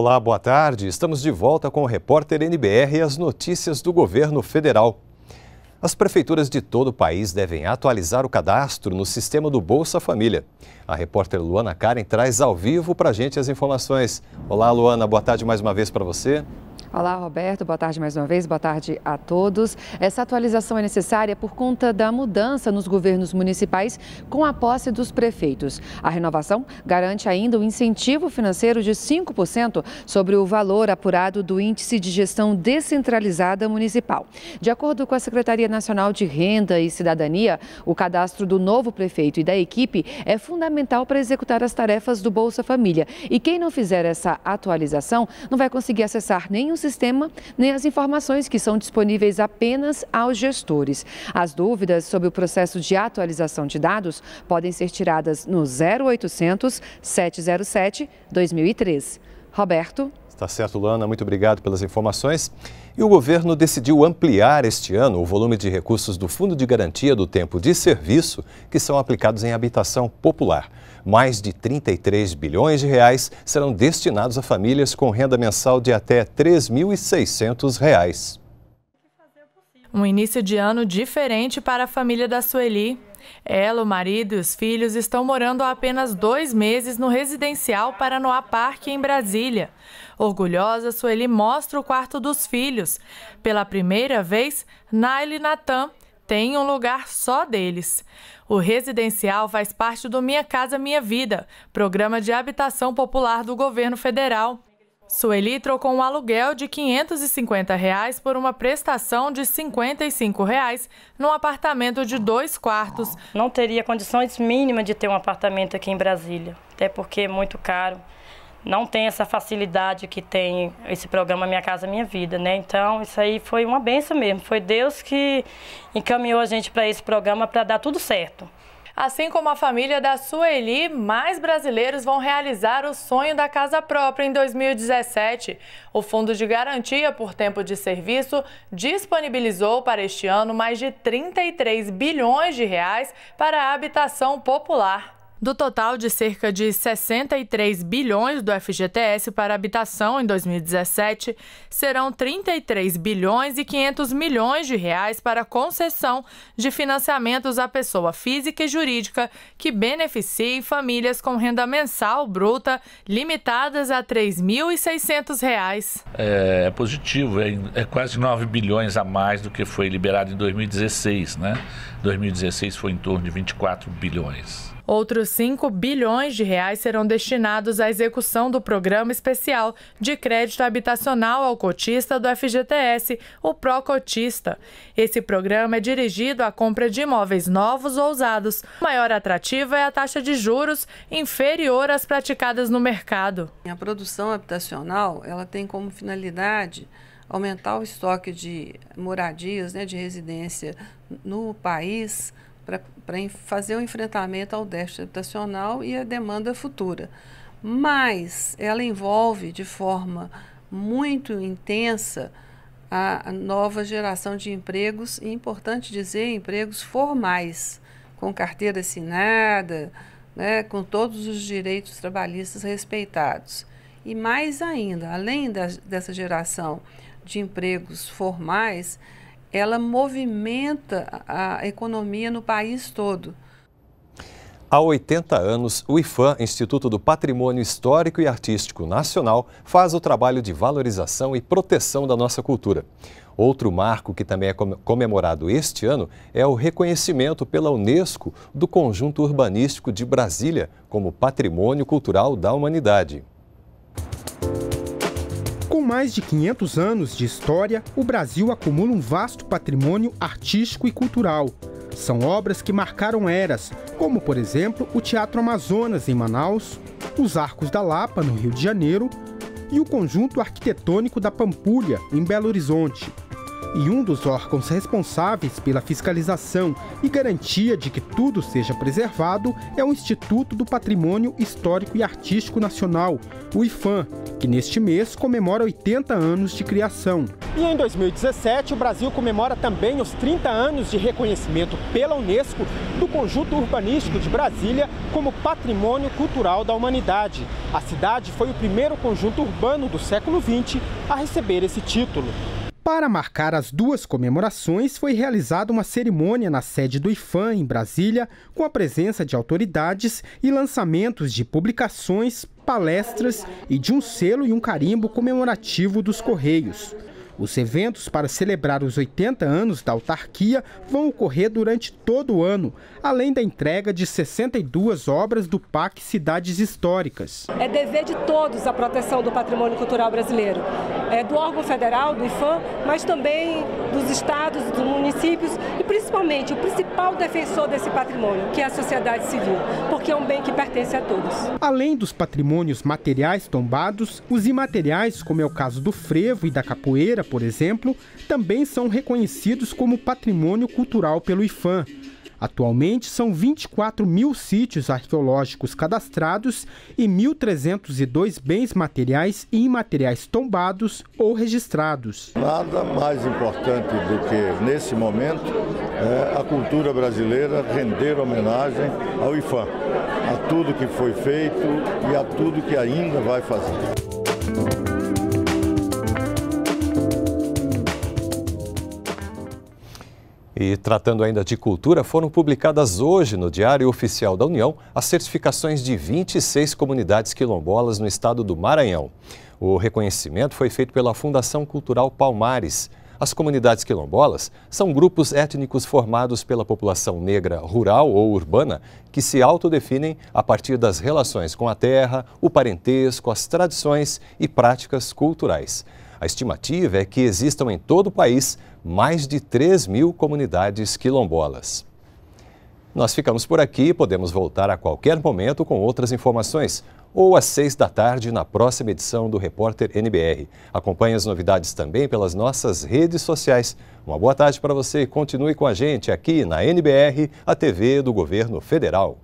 Olá, boa tarde. Estamos de volta com o repórter NBR e as notícias do governo federal. As prefeituras de todo o país devem atualizar o cadastro no sistema do Bolsa Família. A repórter Luana Karen traz ao vivo para a gente as informações. Olá, Luana, boa tarde mais uma vez para você. Olá, Roberto. Boa tarde mais uma vez. Boa tarde a todos. Essa atualização é necessária por conta da mudança nos governos municipais com a posse dos prefeitos. A renovação garante ainda um incentivo financeiro de 5% sobre o valor apurado do Índice de Gestão Descentralizada Municipal. De acordo com a Secretaria Nacional de Renda e Cidadania, o cadastro do novo prefeito e da equipe é fundamental para executar as tarefas do Bolsa Família. E quem não fizer essa atualização não vai conseguir acessar nenhum sistema nem as informações que são disponíveis apenas aos gestores. As dúvidas sobre o processo de atualização de dados podem ser tiradas no 0800 707 2003. Roberto. está certo, Luana. Muito obrigado pelas informações. E o governo decidiu ampliar este ano o volume de recursos do Fundo de Garantia do Tempo de Serviço que são aplicados em habitação popular. Mais de 33 bilhões de reais serão destinados a famílias com renda mensal de até R$ 3.600. Um início de ano diferente para a família da Sueli. Ela, o marido e os filhos estão morando há apenas dois meses no residencial Paranoá Parque, em Brasília. Orgulhosa, Sueli mostra o quarto dos filhos. Pela primeira vez, Naila e Natan têm um lugar só deles. O residencial faz parte do Minha Casa Minha Vida, programa de habitação popular do governo federal. Sueli trocou um aluguel de R$ 550 reais por uma prestação de R$ 55 reais num apartamento de dois quartos. Não teria condições mínimas de ter um apartamento aqui em Brasília, até porque é muito caro. Não tem essa facilidade que tem esse programa Minha Casa Minha Vida, né? Então, isso aí foi uma benção mesmo. Foi Deus que encaminhou a gente para esse programa para dar tudo certo. Assim como a família da Sueli, mais brasileiros vão realizar o sonho da casa própria em 2017. O Fundo de Garantia por Tempo de Serviço disponibilizou para este ano mais de 33 bilhões de reais para a habitação popular. Do total de cerca de 63 bilhões do FGTS para habitação em 2017, serão 33 bilhões e 500 milhões de reais para concessão de financiamentos à pessoa física e jurídica que beneficiem famílias com renda mensal bruta limitadas a R$ 3.600. É, é positivo, é, é quase 9 bilhões a mais do que foi liberado em 2016, né? 2016 foi em torno de 24 bilhões. Outros 5 bilhões de reais serão destinados à execução do programa especial de crédito habitacional ao cotista do FGTS, o Procotista. Esse programa é dirigido à compra de imóveis novos ou usados. O maior atrativo é a taxa de juros inferior às praticadas no mercado. A produção habitacional, ela tem como finalidade aumentar o estoque de moradias, né, de residência no país para fazer o enfrentamento ao déficit habitacional e à demanda futura. Mas ela envolve de forma muito intensa a nova geração de empregos, e é importante dizer, empregos formais, com carteira assinada, né, com todos os direitos trabalhistas respeitados. E mais ainda, além da, dessa geração de empregos formais, ela movimenta a economia no país todo. Há 80 anos, o IFAM, Instituto do Patrimônio Histórico e Artístico Nacional, faz o trabalho de valorização e proteção da nossa cultura. Outro marco que também é comemorado este ano é o reconhecimento pela Unesco do conjunto urbanístico de Brasília como Patrimônio Cultural da Humanidade. Com mais de 500 anos de história, o Brasil acumula um vasto patrimônio artístico e cultural. São obras que marcaram eras, como, por exemplo, o Teatro Amazonas, em Manaus, os Arcos da Lapa, no Rio de Janeiro, e o Conjunto Arquitetônico da Pampulha, em Belo Horizonte e um dos órgãos responsáveis pela fiscalização e garantia de que tudo seja preservado é o Instituto do Patrimônio Histórico e Artístico Nacional, o IFAM, que neste mês comemora 80 anos de criação. E em 2017, o Brasil comemora também os 30 anos de reconhecimento pela Unesco do conjunto urbanístico de Brasília como patrimônio cultural da humanidade. A cidade foi o primeiro conjunto urbano do século XX a receber esse título. Para marcar as duas comemorações, foi realizada uma cerimônia na sede do IFAM, em Brasília, com a presença de autoridades e lançamentos de publicações, palestras e de um selo e um carimbo comemorativo dos Correios. Os eventos para celebrar os 80 anos da autarquia vão ocorrer durante todo o ano, além da entrega de 62 obras do PAC Cidades Históricas. É dever de todos a proteção do patrimônio cultural brasileiro, é do órgão federal, do IFAM, mas também dos estados, dos municípios e principalmente o principal defensor desse patrimônio, que é a sociedade civil, porque é um bem que pertence a todos. Além dos patrimônios materiais tombados, os imateriais, como é o caso do frevo e da capoeira, por exemplo, também são reconhecidos como patrimônio cultural pelo IFAM. Atualmente, são 24 mil sítios arqueológicos cadastrados e 1.302 bens materiais e imateriais tombados ou registrados. Nada mais importante do que, nesse momento, é a cultura brasileira render homenagem ao IFAM, a tudo que foi feito e a tudo que ainda vai fazer. E tratando ainda de cultura, foram publicadas hoje no Diário Oficial da União as certificações de 26 comunidades quilombolas no estado do Maranhão. O reconhecimento foi feito pela Fundação Cultural Palmares. As comunidades quilombolas são grupos étnicos formados pela população negra rural ou urbana que se autodefinem a partir das relações com a terra, o parentesco, as tradições e práticas culturais. A estimativa é que existam em todo o país mais de 3 mil comunidades quilombolas. Nós ficamos por aqui e podemos voltar a qualquer momento com outras informações ou às seis da tarde na próxima edição do Repórter NBR. Acompanhe as novidades também pelas nossas redes sociais. Uma boa tarde para você e continue com a gente aqui na NBR, a TV do Governo Federal.